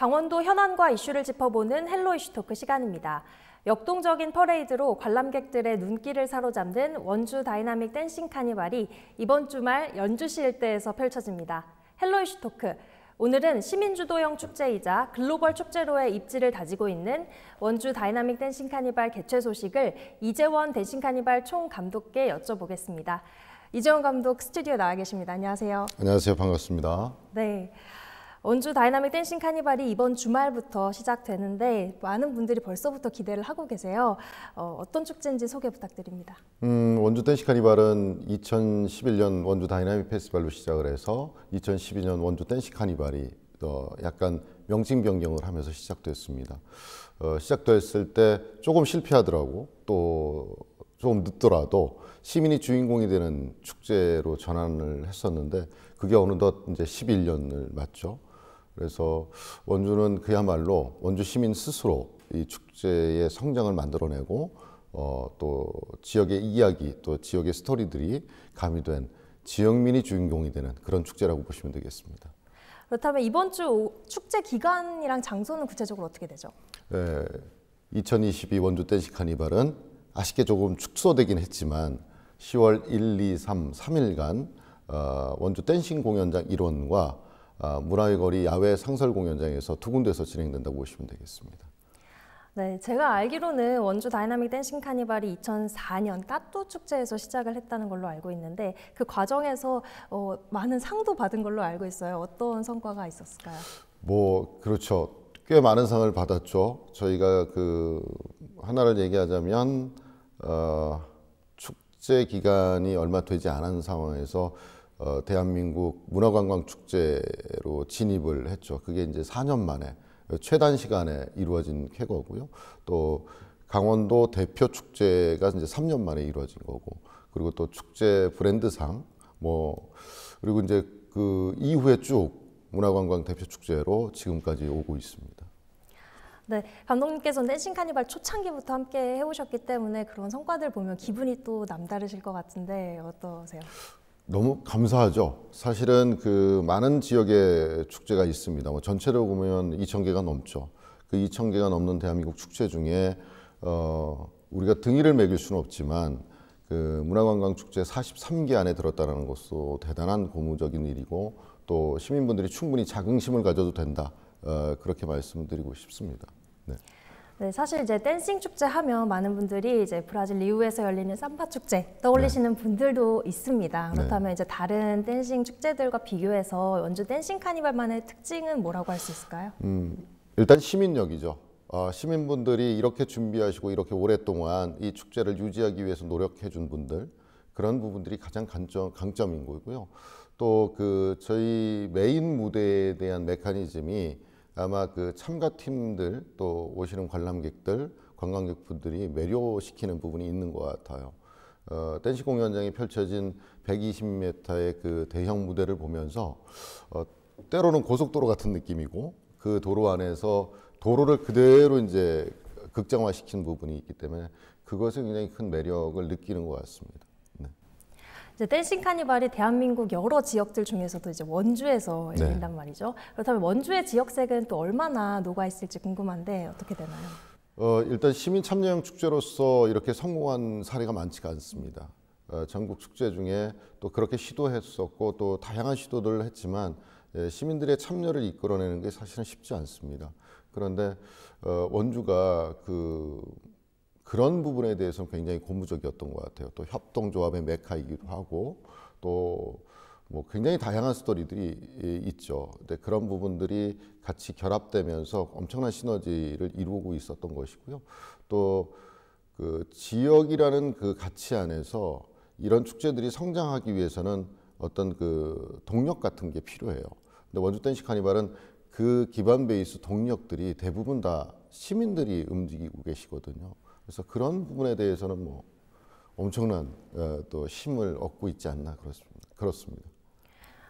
강원도 현안과 이슈를 짚어보는 헬로 이슈 토크 시간입니다. 역동적인 퍼레이드로 관람객들의 눈길을 사로잡는 원주 다이나믹 댄싱 카니발이 이번 주말 연주시 일대에서 펼쳐집니다. 헬로 이슈 토크. 오늘은 시민주도형 축제이자 글로벌 축제로의 입지를 다지고 있는 원주 다이나믹 댄싱 카니발 개최 소식을 이재원 댄싱 카니발 총감독께 여쭤보겠습니다. 이재원 감독 스튜디오 나와 계십니다. 안녕하세요. 안녕하세요. 반갑습니다. 네. 원주 다이나믹 댄싱 카니발이 이번 주말부터 시작되는데 많은 분들이 벌써부터 기대를 하고 계세요. 어, 떤 축제인지 소개 부탁드립니다. 음, 원주 댄싱 카니발은 2011년 원주 다이나믹 페스티벌로 시작을 해서 2012년 원주 댄싱 카니발이 어, 약간 명칭 변경을 하면서 시작됐습니다. 어, 시작됐을 때 조금 실패하더라고 또 조금 늦더라도 시민이 주인공이 되는 축제로 전환을 했었는데 그게 어느덧 이제 11년을 맞죠. 그래서 원주는 그야말로 원주 시민 스스로 이 축제의 성장을 만들어내고 어, 또 지역의 이야기 또 지역의 스토리들이 가미된 지역민이 주인공이 되는 그런 축제라고 보시면 되겠습니다. 그렇다면 이번 주 축제 기간이랑 장소는 구체적으로 어떻게 되죠? 네, 예, 2022 원주 댄시 카니발은 아쉽게 조금 축소되긴 했지만 10월 1, 2, 3, 3일간 원주 댄싱 공연장 일원과 문화의 어, 거리 야외 상설 공연장에서 두 군데서 진행된다고 보시면 되겠습니다. 네, 제가 알기로는 원주 다이나믹 댄싱 카니발이 2004년 따뚜 축제에서 시작을 했다는 걸로 알고 있는데 그 과정에서 어, 많은 상도 받은 걸로 알고 있어요. 어떤 성과가 있었을까요? 뭐 그렇죠. 꽤 많은 상을 받았죠. 저희가 그 하나를 얘기하자면 어, 축제 기간이 얼마 되지 않은 상황에서 어, 대한민국 문화관광축제로 진입을 했죠. 그게 이제 4년 만에 최단 시간에 이루어진 쾌거고요. 또 강원도 대표 축제가 이제 3년 만에 이루어진 거고, 그리고 또 축제 브랜드상 뭐 그리고 이제 그 이후에 쭉 문화관광 대표 축제로 지금까지 오고 있습니다. 네, 감독님께서 댄싱 카니발 초창기부터 함께 해오셨기 때문에 그런 성과들 보면 기분이 또 남다르실 것 같은데 어떠세요? 너무 감사하죠. 사실은 그 많은 지역에 축제가 있습니다. 뭐 전체로 보면 2천 개가 넘죠. 그 2천 개가 넘는 대한민국 축제 중에 어, 우리가 등의를 매길 수는 없지만 그 문화관광 축제 43개 안에 들었다는 것도 대단한 고무적인 일이고 또 시민분들이 충분히 자긍심을 가져도 된다 어, 그렇게 말씀드리고 싶습니다. 네. 네, 사실 이제 댄싱 축제 하면 많은 분들이 이제 브라질 리우에서 열리는 삼바 축제 떠올리시는 네. 분들도 있습니다. 네. 그렇다면 네. 이제 다른 댄싱 축제들과 비교해서 연주 댄싱 카니발만의 특징은 뭐라고 할 수 있을까요? 음, 일단 시민력이죠. 어, 시민분들이 이렇게 준비하시고 이렇게 오랫동안 이 축제를 유지하기 위해서 노력해준 분들 그런 부분들이 가장 강점, 강점인 거고요. 또 그 저희 메인 무대에 대한 메커니즘이 아마 그 참가팀들 또 오시는 관람객들 관광객분들이 매료시키는 부분이 있는 것 같아요. 어, 댄스 공연장에 펼쳐진 120m의 그 대형 무대를 보면서 어, 때로는 고속도로 같은 느낌이고 그 도로 안에서 도로를 그대로 이제 극장화시킨 부분이 있기 때문에 그것은 굉장히 큰 매력을 느끼는 것 같습니다. 이제 댄싱 카니발이 대한민국 여러 지역들 중에서도 이제 원주에서 네. 열린단 말이죠. 그렇다면 원주의 지역색은 또 얼마나 녹아 있을지 궁금한데 어떻게 되나요? 어, 일단 시민 참여형 축제로서 이렇게 성공한 사례가 많지가 않습니다. 어, 전국 축제 중에 또 그렇게 시도했었고 또 다양한 시도들을 했지만 예, 시민들의 참여를 이끌어내는 게 사실은 쉽지 않습니다. 그런데 어, 원주가 그 그런 부분에 대해서는 굉장히 고무적이었던 것 같아요. 또 협동조합의 메카이기도 하고 또 뭐 굉장히 다양한 스토리들이 있죠. 근데 그런 부분들이 같이 결합되면서 엄청난 시너지를 이루고 있었던 것이고요. 또 그 지역이라는 그 가치 안에서 이런 축제들이 성장하기 위해서는 어떤 그 동력 같은 게 필요해요. 근데 원주 댄시 카니발은 그 기반 베이스 동력들이 대부분 다 시민들이 움직이고 계시거든요. 그래서 그런 부분에 대해서는 뭐 엄청난 어, 또 힘을 얻고 있지 않나 그렇습니다. 그렇습니다.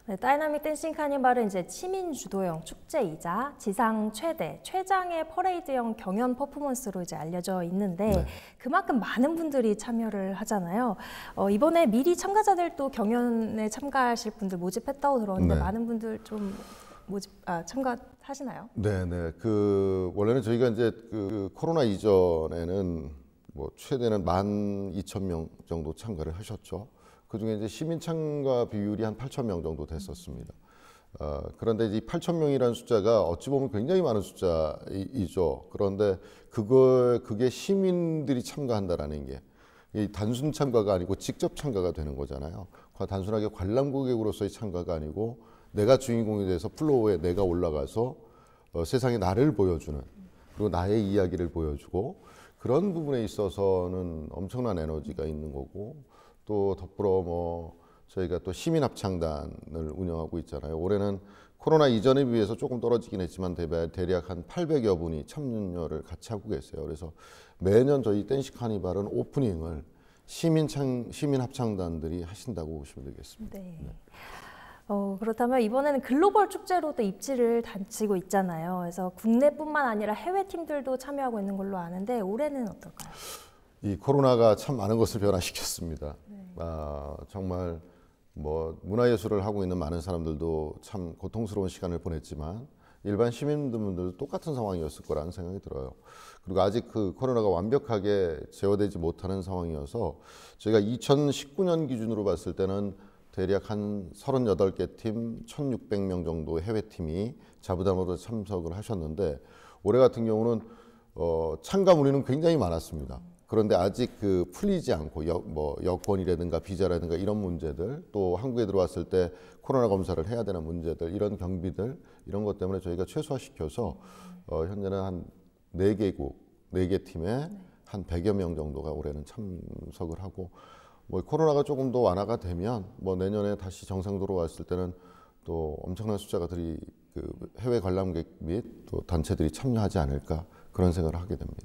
네, 다이나믹 댄싱 카니발은 이제 시민 주도형 축제이자 지상 최대 최장의 퍼레이드형 경연 퍼포먼스로 이제 알려져 있는데 네. 그만큼 많은 분들이 참여를 하잖아요. 어, 이번에 미리 참가자들 또 경연에 참가하실 분들 모집했다고 들었는데 네. 많은 분들 좀 모집 아, 참가하시나요? 네, 네. 그 원래는 저희가 이제 그, 그 코로나 이전에는 뭐 최대는 만 이천 명 정도 참가를 하셨죠. 그 중에 이제 시민 참가 비율이 한 팔천 명 정도 됐었습니다. 어, 그런데 이 8천 명이라는 숫자가 어찌 보면 굉장히 많은 숫자이죠. 그런데 그걸 그게 시민들이 참가한다라는 게 단순 참가가 아니고 직접 참가가 되는 거잖아요. 단순하게 관람 객으로서의 참가가 아니고 내가 주인공이 돼서 플로우에 내가 올라가서 어, 세상에 나를 보여주는 그리고 나의 이야기를 보여주고 그런 부분에 있어서는 엄청난 에너지가 있는 거고 또 덧불어 뭐 저희가 또 시민 합창단을 운영하고 있잖아요. 올해는 코로나 이전에 비해서 조금 떨어지긴 했지만 대략 한 800여 분이 참여를 같이 하고 계세요. 그래서 매년 저희 댄시 카니발은 오프닝을 시민 창 시민 합창단들이 하신다고 보시면 되겠습니다. 네. 네. 어, 그렇다면 이번에는 글로벌 축제로 또 입지를 단치고 있잖아요. 그래서 국내뿐만 아니라 해외 팀들도 참여하고 있는 걸로 아는데 올해는 어떨까요? 이 코로나가 참 많은 것을 변화시켰습니다. 네. 아, 정말 뭐 문화예술을 하고 있는 많은 사람들도 참 고통스러운 시간을 보냈지만 일반 시민분들도 똑같은 상황이었을 거라는 생각이 들어요. 그리고 아직 그 코로나가 완벽하게 제어되지 못하는 상황이어서 저희가 2019년 기준으로 봤을 때는 대략 한 38개 팀 1,600명 정도 해외팀이 자부담으로 참석을 하셨는데 올해 같은 경우는 어, 참가 문의는 굉장히 많았습니다. 그런데 아직 그 풀리지 않고 여, 뭐 여권이라든가 비자라든가 이런 문제들 또 한국에 들어왔을 때 코로나 검사를 해야 되는 문제들 이런 경비들 이런 것 때문에 저희가 최소화시켜서 어, 현재는 한 네개국네 개 팀에 한 100여 명 정도가 올해는 참석을 하고 뭐 코로나가 조금 더 완화가 되면 뭐 내년에 다시 정상도로 왔을 때는 또 엄청난 숫자가들이 그 해외 관람객 및 또 단체들이 참여하지 않을까 그런 생각을 하게 됩니다.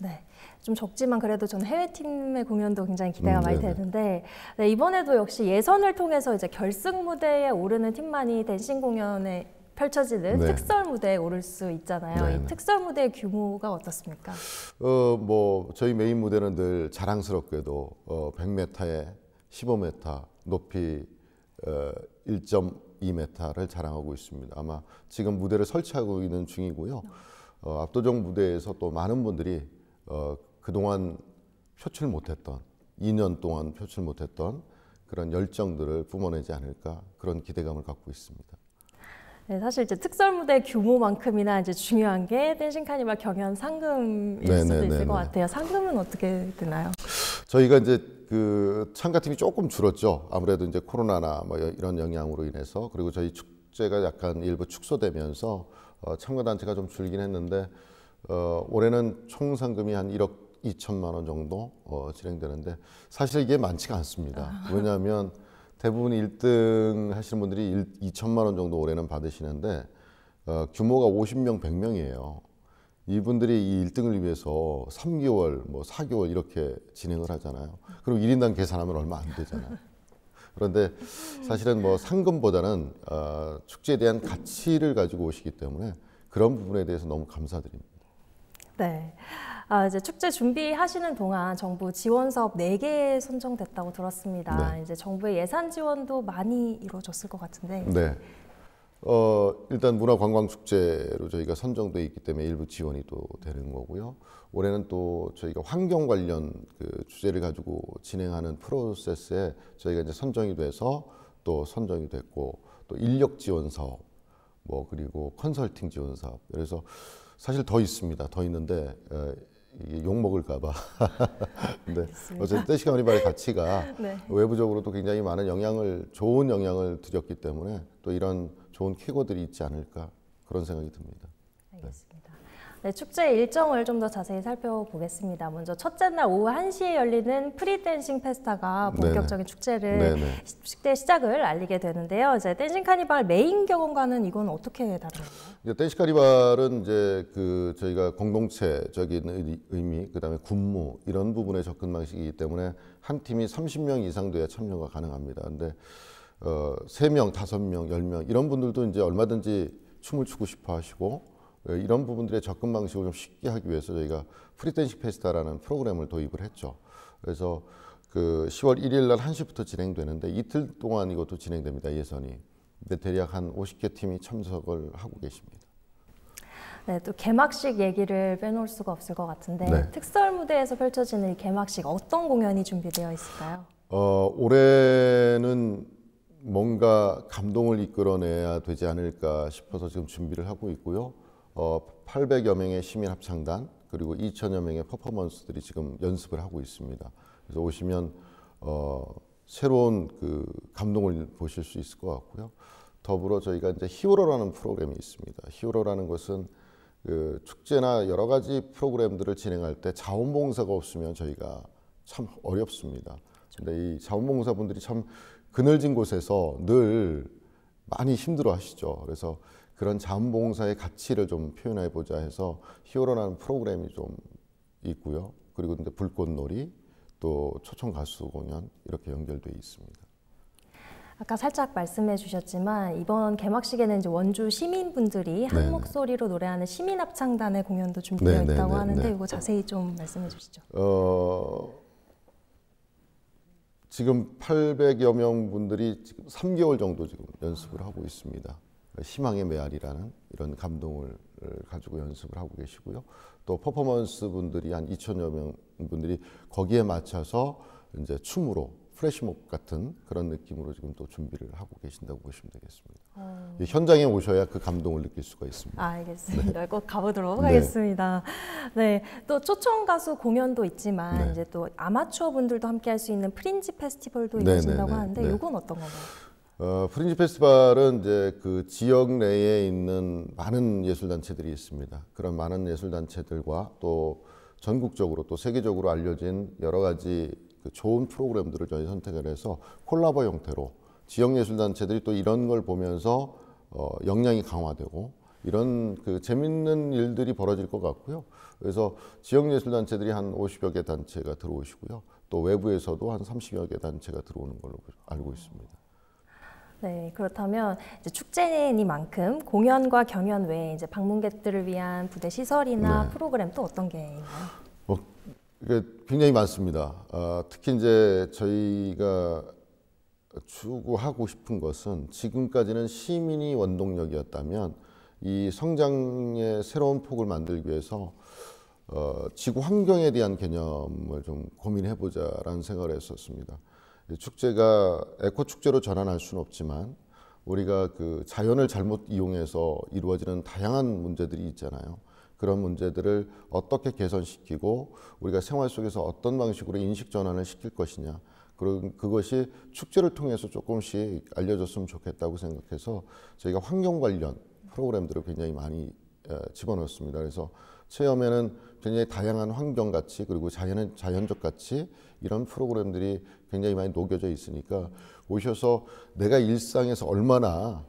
네. 좀 적지만 그래도 저는 해외 팀의 공연도 굉장히 기대가 음, 많이 되는데 네, 이번에도 역시 예선을 통해서 이제 결승 무대에 오르는 팀만이 댄싱 공연에 펼쳐지는 네. 특설 무대에 오를 수 있잖아요. 특설 무대의 규모가 어떻습니까? 어, 뭐 저희 메인 무대는 늘 자랑스럽게도 어, 100m에 15m 높이 어, 1.2m를 자랑하고 있습니다. 아마 지금 무대를 설치하고 있는 중이고요. 네. 어, 압도적 무대에서 또 많은 분들이 어, 그동안 표출 못했던 2년 동안 표출 못했던 그런 열정들을 뿜어내지 않을까 그런 기대감을 갖고 있습니다. 네, 사실 이제 특설 무대 규모만큼이나 이제 중요한 게 댄싱 카니발 경연 상금일 네네 수도 네, 있을 네, 것 네. 같아요. 상금은 어떻게 되나요? 저희가 이제 그 참가 팀이 조금 줄었죠. 아무래도 이제 코로나나 뭐 이런 영향으로 인해서 그리고 저희 축제가 약간 일부 축소되면서 어, 참가 단체가 좀 줄긴 했는데 어, 올해는 총 상금이 한 1억 2천만 원 정도 어, 진행되는데 사실 이게 많지가 않습니다. 아. 왜냐하면 대부분 1등 하시는 분들이 1, 2천만 원 정도 올해는 받으시는데 어, 규모가 50명, 100명이에요. 이분들이 이 1등을 위해서 3개월, 뭐 4개월 이렇게 진행을 하잖아요. 그럼 1인당 계산하면 얼마 안 되잖아요. 그런데 사실은 뭐 상금보다는 어, 축제에 대한 가치를 가지고 오시기 때문에 그런 부분에 대해서 너무 감사드립니다. 네. 아, 이제 축제 준비하시는 동안 정부 지원 사업 네개 선정됐다고 들었습니다. 네. 이제 정부의 예산 지원도 많이 이루어졌을 것 같은데. 네. 어, 일단 문화관광축제로 저희가 선정돼 있기 때문에 일부 지원이 또 되는 거고요. 올해는 또 저희가 환경 관련 그 주제를 가지고 진행하는 프로세스에 저희가 이제 선정이 돼서 또 선정이 됐고 또 인력 지원 사업 뭐 그리고 컨설팅 지원 사업 그래서 사실 더 있습니다. 더 있는데 욕 먹을까봐. 근데 네, 어쨌든 시가모니발의 가치가 네. 외부적으로도 굉장히 많은 영향을 좋은 영향을 드렸기 때문에 또 이런 좋은 쾌거들이 있지 않을까 그런 생각이 듭니다. 네, 축제 일정을 좀 더 자세히 살펴보겠습니다. 먼저 첫째 날 오후 1시에 열리는 프리댄싱 페스타가 음, 본격적인 네네. 축제를 네 식대 시작을 알리게 되는데요. 이제 댄싱 카니발 메인 경험과는 이건 어떻게 다른가요? 이제 댄싱 카니발은 이제 그 저희가 공동체적인 의미, 그다음에 군무 이런 부분의 접근 방식이기 때문에 한 팀이 30명 이상 돼야 참여가 가능합니다. 근데 어, 3명, 5명, 10명 이런 분들도 이제 얼마든지 춤을 추고 싶어 하시고 어, 이런 부분들의 접근 방식을 좀 쉽게 하기 위해서 저희가 프리댄싱 페스타라는 프로그램을 도입을 했죠. 그래서 그 10월 1일 날 1시부터 진행되는데 이틀 동안 이것도 진행됩니다. 예선이. 근데 대략 한 50개 팀이 참석을 하고 계십니다. 네, 또 개막식 얘기를 빼놓을 수가 없을 것 같은데 네. 특설 무대에서 펼쳐지는 개막식 어떤 공연이 준비되어 있을까요? 어, 올해는 뭔가 감동을 이끌어내야 되지 않을까 싶어서 지금 준비를 하고 있고요. 어, 800여 명의 시민 합창단 그리고 2천여 명의 퍼포먼스들이 지금 연습을 하고 있습니다. 그래서 오시면 어, 새로운 그 감동을 보실 수 있을 것 같고요. 더불어 저희가 이제 히어로라는 프로그램이 있습니다. 히어로라는 것은 그 축제나 여러 가지 프로그램들을 진행할 때 자원봉사가 없으면 저희가 참 어렵습니다. 근데 이 자원봉사분들이 참 그늘진 곳에서 늘 많이 힘들어 하시죠. 그래서 그런 자원봉사의 가치를 좀 표현해 보자 해서 히어로라는 프로그램이 좀 있고요. 그리고 이제 불꽃놀이 또 초청 가수 공연 이렇게 연결돼 있습니다. 아까 살짝 말씀해 주셨지만 이번 개막식에는 이제 원주 시민분들이 한 네네. 목소리로 노래하는 시민 합창단의 공연도 준비되어 네네 있다고 하는데 네네. 이거 네. 자세히 좀 말씀해 주시죠. 어, 지금 800여 명 분들이 지금 3개월 정도 지금 연습을 하고 있습니다. 희망의 메아리라는 이런 감동을 가지고 연습을 하고 계시고요. 또 퍼포먼스 분들이 한 2천여 명 분들이 거기에 맞춰서 이제 춤으로 플래시몹 같은 그런 느낌으로 지금 또 준비를 하고 계신다고 보시면 되겠습니다. 어... 현장에 오셔야 그 감동을 느낄 수가 있습니다. 아, 알겠습니다. 네. 꼭 가보도록 네. 하겠습니다. 네, 또 초청 가수 공연도 있지만 네. 이제 또 아마추어 분들도 함께 할 수 있는 프린지 페스티벌도 네, 네, 있으신다고 네. 하는데 이건 어떤 건가요? 어, 프린지 페스티벌은 이제 그 지역 내에 있는 많은 예술단체들이 있습니다. 그런 많은 예술단체들과 또 전국적으로 또 세계적으로 알려진 여러 가지 그 좋은 프로그램들을 저희 선택을 해서 콜라보 형태로 지역 예술단체들이 또 이런 걸 보면서 어, 역량이 강화되고 이런 그 재밌는 일들이 벌어질 것 같고요. 그래서 지역 예술단체들이 한 50여 개 단체가 들어오시고요. 또 외부에서도 한 30여 개 단체가 들어오는 걸로 알고 있습니다. 네, 그렇다면 이제 축제니만큼 공연과 경연 외에 이제 방문객들을 위한 부대 시설이나 네. 프로그램 또 어떤 게 있나요? 뭐, 굉장히 많습니다. 어, 특히 이제 저희가 추구하고 싶은 것은 지금까지는 시민이 원동력이었다면 이 성장의 새로운 폭을 만들기 위해서 어, 지구 환경에 대한 개념을 좀 고민해보자라는 생각을 했었습니다. 축제가 에코 축제로 전환할 수는 없지만 우리가 그 자연을 잘못 이용해서 이루어지는 다양한 문제들이 있잖아요. 그런 문제들을 어떻게 개선시키고 우리가 생활 속에서 어떤 방식으로 인식 전환을 시킬 것이냐. 그런 그것이 축제를 통해서 조금씩 알려졌으면 좋겠다고 생각해서 저희가 환경 관련 프로그램들을 굉장히 많이 집어넣었습니다. 그래서 체험에는 굉장히 다양한 환경 가치 그리고 자연 자연적 가치 이런 프로그램들이 굉장히 많이 녹여져 있으니까 오셔서 내가 일상에서 얼마나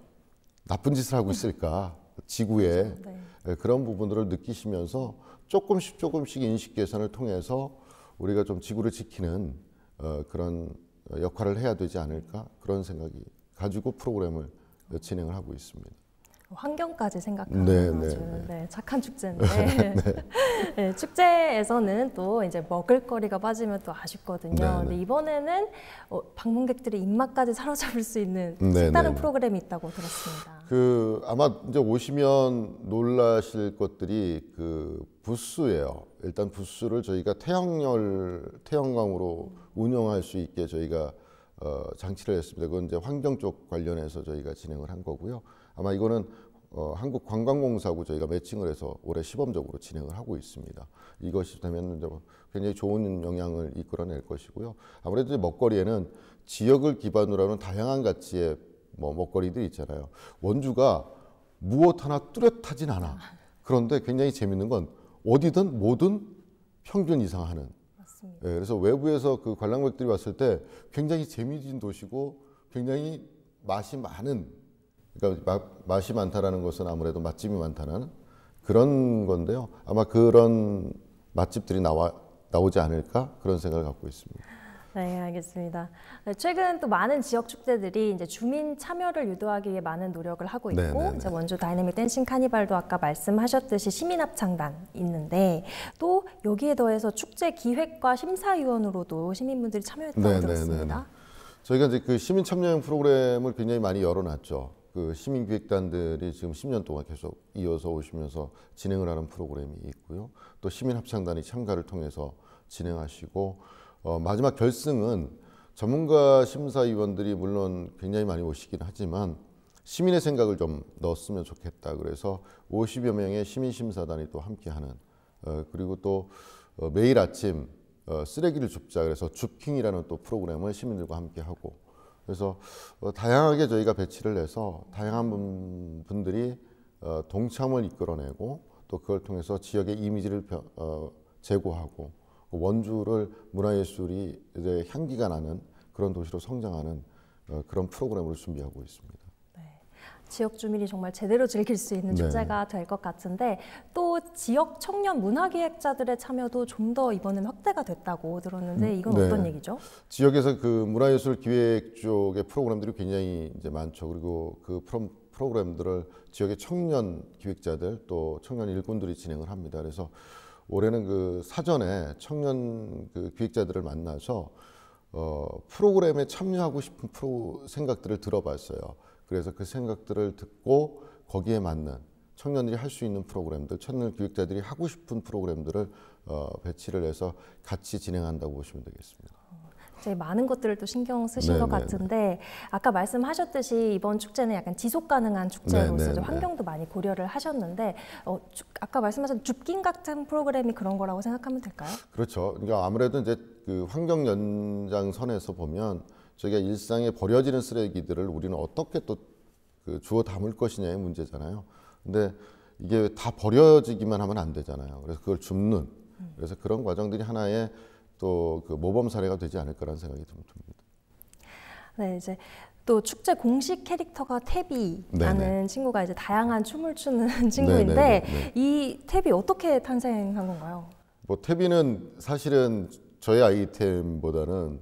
나쁜 짓을 하고 있을까 지구에 네. 예, 그런 부분들을 느끼시면서 조금씩 조금씩 인식 개선을 통해서 우리가 좀 지구를 지키는 어, 그런 역할을 해야 되지 않을까 그런 생각이 가지고 프로그램을 어. 진행을 하고 있습니다. 환경까지 생각하는 네, 아주 네, 네. 네 착한 축제인데 네. 네, 축제에서는 또 이제 먹을거리가 빠지면 또 아쉽거든요. 근데 이번에는 어, 방문객들의 입맛까지 사로잡을 수 있는 색다른 프로그램이 있다고 들었습니다. 그 아마 이제 오시면 놀라실 것들이 그 부스예요. 일단 부스를 저희가 태양열 태양광으로 운영할 수 있게 저희가 어, 장치를 했습니다. 그건 이제 환경 쪽 관련해서 저희가 진행을 한 거고요. 아마 이거는 어, 한국관광공사하고 저희가 매칭을 해서 올해 시범적으로 진행을 하고 있습니다. 이것이 되면 뭐 굉장히 좋은 영향을 이끌어낼 것이고요. 아무래도 먹거리에는 지역을 기반으로 하는 다양한 가치의 뭐 먹거리들이 있잖아요. 원주가 무엇 하나 뚜렷하진 않아. 그런데 굉장히 재밌는 건 어디든 뭐든 평균 이상하는. 맞습니다. 예, 그래서 외부에서 그 관람객들이 왔을 때 굉장히 재미진 도시고 굉장히 맛이 많은 그러니까 맛이 많다라는 것은 아무래도 맛집이 많다는 그런 건데요. 아마 그런 맛집들이 나와 나오지 않을까 그런 생각을 갖고 있습니다. 네, 알겠습니다. 네, 최근 또 많은 지역 축제들이 이제 주민 참여를 유도하기 위해 많은 노력을 하고 있고 네네네. 네, 네. 이제 원주 다이내믹 댄싱 카니발도 아까 말씀하셨듯이 시민 합창단 있는데 또 여기에 더해서 축제 기획과 심사위원으로도 시민분들이 참여했다고 네네네네. 들었습니다. 저희가 이제 그 시민 참여형 프로그램을 굉장히 많이 열어놨죠. 그 시민기획단들이 지금 10년 동안 계속 이어서 오시면서 진행을 하는 프로그램이 있고요. 또 시민합창단이 참가를 통해서 진행하시고 어, 마지막 결승은 전문가 심사위원들이 물론 굉장히 많이 오시긴 하지만 시민의 생각을 좀 넣었으면 좋겠다. 그래서 50여 명의 시민심사단이 또 함께하는 어, 그리고 또 어, 매일 아침 어, 쓰레기를 줍자 그래서 줍킹이라는 또 프로그램을 시민들과 함께하고 그래서 어, 다양하게 저희가 배치를 해서 다양한 분, 분들이 어, 동참을 이끌어내고 또 그걸 통해서 지역의 이미지를 어, 제고하고 그 원주를 문화예술이 이제 향기가 나는 그런 도시로 성장하는 어, 그런 프로그램으로 준비하고 있습니다. 지역 주민이 정말 제대로 즐길 수 있는 네. 축제가 될 것 같은데 또 지역 청년 문화기획자들의 참여도 좀 더 이번엔 확대가 됐다고 들었는데 음, 이건 네. 어떤 얘기죠? 지역에서 그 문화예술 기획 쪽의 프로그램들이 굉장히 이제 많죠. 그리고 그 프로그램들을 지역의 청년 기획자들 또 청년 일꾼들이 진행을 합니다. 그래서 올해는 그 사전에 청년 그 기획자들을 만나서 어, 프로그램에 참여하고 싶은 프로 생각들을 들어봤어요. 그래서 그 생각들을 듣고 거기에 맞는 청년들이 할 수 있는 프로그램들, 청년 교육자들이 하고 싶은 프로그램들을 어, 배치를 해서 같이 진행한다고 보시면 되겠습니다. 많은 것들을 또 신경 쓰신 네네네. 것 네, 네. 같은데 아까 말씀하셨듯이 이번 축제는 약간 지속 가능한 축제로서 네, 환경도 많이 고려를 하셨는데 어, 주, 아까 말씀하신 줍긴 같은 프로그램이 그런 거라고 생각하면 될까요? 그렇죠. 그러니까 아무래도 이제 그 환경 연장선에서 보면 저희가 일상에 버려지는 쓰레기들을 우리는 어떻게 또 그 주워 담을 것이냐의 문제잖아요. 근데 이게 다 버려지기만 하면 안 되잖아요. 그래서 그걸 줍는 그래서 그런 과정들이 하나의 또 그 모범 사례가 되지 않을까라는 생각이 좀 듭니다. 네, 이제 또 축제 공식 캐릭터가 태비라는 네, 네. 네네. 친구가 이제 다양한 춤을 추는 친구인데 네네이 네, 태비 어떻게 탄생한 건가요? 뭐 태비는 사실은 저희 아이템보다는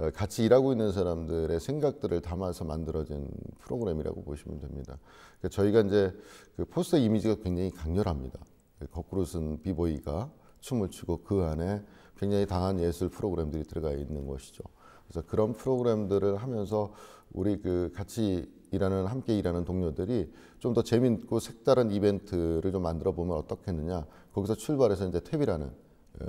어, 같이 일하고 있는 사람들의 생각들을 담아서 만들어진 프로그램이라고 보시면 됩니다. 그러니까 저희가 이제 그 포스터 이미지가 굉장히 강렬합니다. 그 거꾸로 쓴 비보이가 춤을 추고 그 안에 굉장히 강한 예술 프로그램들이 들어가 있는 것이죠. 그래서 그런 프로그램들을 하면서 우리 그 같이 일하는 함께 일하는 동료들이 좀 더 재밌고 색다른 이벤트를 좀 만들어 보면 어떻겠느냐. 거기서 출발해서 이제 탭이라는 어,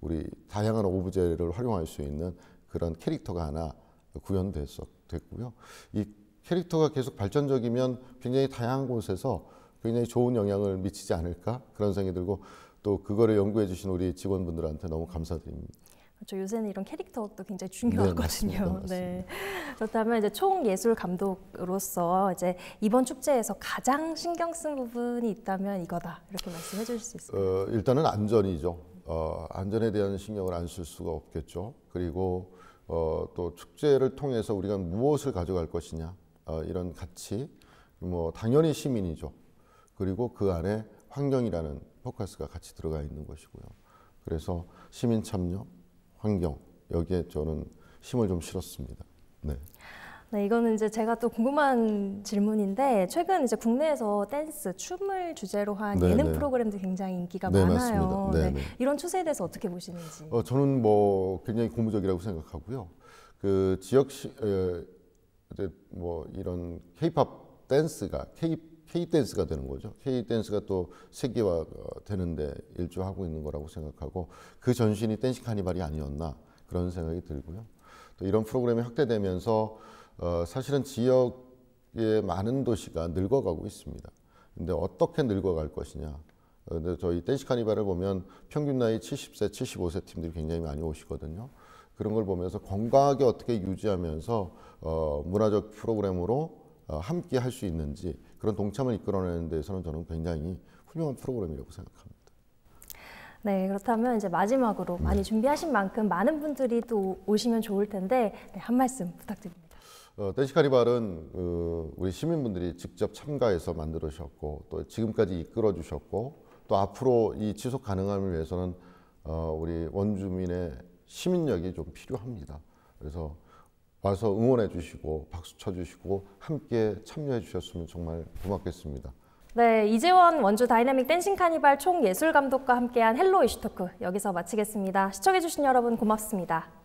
우리 다양한 오브제를 활용할 수 있는 그런 캐릭터가 하나 구현됐었고요. 이 캐릭터가 계속 발전적이면 굉장히 다양한 곳에서 굉장히 좋은 영향을 미치지 않을까 그런 생각이 들고 또 그거를 연구해 주신 우리 직원분들한테 너무 감사드립니다. 그렇죠. 요새는 이런 캐릭터도 굉장히 중요하거든요. 네, 맞습니다, 맞습니다. 네. 그렇다면 이제 총 예술 감독으로서 이제 이번 축제에서 가장 신경 쓴 부분이 있다면 이거다 이렇게 말씀해 주실 수있을요 어, 일단은 안전이죠. 어, 안전에 대한 신경을 안 쓸 수가 없겠죠. 그리고 어, 또 축제를 통해서 우리가 무엇을 가져갈 것이냐 어, 이런 가치 뭐 당연히 시민이죠. 그리고 그 안에 환경이라는 포커스가 같이 들어가 있는 것이고요. 그래서 시민 참여, 환경 여기에 저는 힘을 좀 실었습니다. 네. 네, 이거는 이제 제가 또 궁금한 질문인데 최근 이제 국내에서 댄스, 춤을 주제로 한 네네. 예능 네. 프로그램도 굉장히 인기가 네, 많아요. 네, 네, 네, 이런 추세에 대해서 어떻게 보시는지? 어, 저는 뭐 굉장히 고무적이라고 생각하고요. 그 지역 시, 에, 뭐 이런 케팝 댄스가 케 K 댄스가 되는 거죠. K 댄스가 또 세계화 어, 되는데 일조하고 있는 거라고 생각하고 그 전신이 댄싱 카니발이 아니었나 그런 생각이 들고요. 또 이런 프로그램이 확대되면서 어, 사실은 지역의 많은 도시가 늙어가고 있습니다. 근데 어떻게 늙어갈 것이냐. 어, 근데 저희 댄시 카니발을 보면 평균 나이 70세, 75세 팀들이 굉장히 많이 오시거든요. 그런 걸 보면서 건강하게 어떻게 유지하면서 어, 문화적 프로그램으로 어, 함께 할 수 있는지 그런 동참을 이끌어내는 데에서는 저는 굉장히 훌륭한 프로그램이라고 생각합니다. 네, 그렇다면 이제 마지막으로 많이 네. 준비하신 만큼 많은 분들이 또 오시면 좋을 텐데 네, 한 말씀 부탁드립니다. 어, 댄시카리발은 어, 그, 우리 시민분들이 직접 참가해서 만들어 주셨고 또 지금까지 이끌어 주셨고 또 앞으로 이 지속 가능함을 위해서는 어, 우리 원주민의 시민력이 좀 필요합니다. 그래서 와서 응원해 주시고 박수 쳐 주시고 함께 참여해 주셨으면 정말 고맙겠습니다. 네, 이재원 원주 다이내믹 댄싱 카니발 총 예술 감독과 함께한 헬로 이슈토크 여기서 마치겠습니다. 시청해 주신 여러분 고맙습니다.